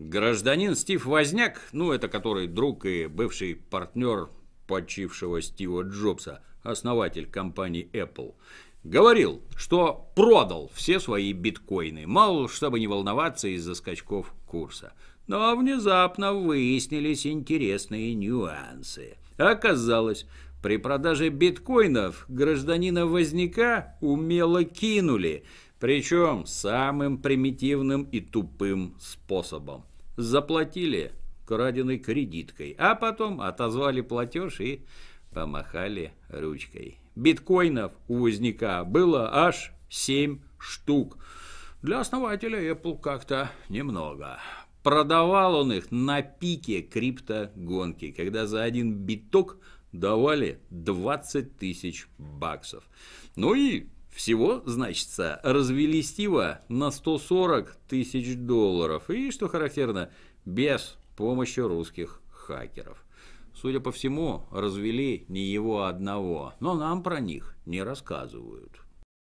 Гражданин Стив Возняк, ну это который друг и бывший партнер почившего Стива Джобса, основатель компании Apple, говорил, что продал все свои биткоины, мало чтобы не волноваться из-за скачков курса. Но внезапно выяснились интересные нюансы. Оказалось, при продаже биткоинов гражданина Возняка умело кинули, причем самым примитивным и тупым способом заплатили краденой кредиткой, а потом отозвали платеж и помахали ручкой. Биткоинов у возника было аж 7 штук. Для основателя Apple как-то немного. Продавал он их на пике криптогонки, когда за один биток давали 20 тысяч баксов. Ну и всего, значится, развели Стива на 140 тысяч долларов и, что характерно, без помощи русских хакеров. Судя по всему, развели не его одного, но нам про них не рассказывают.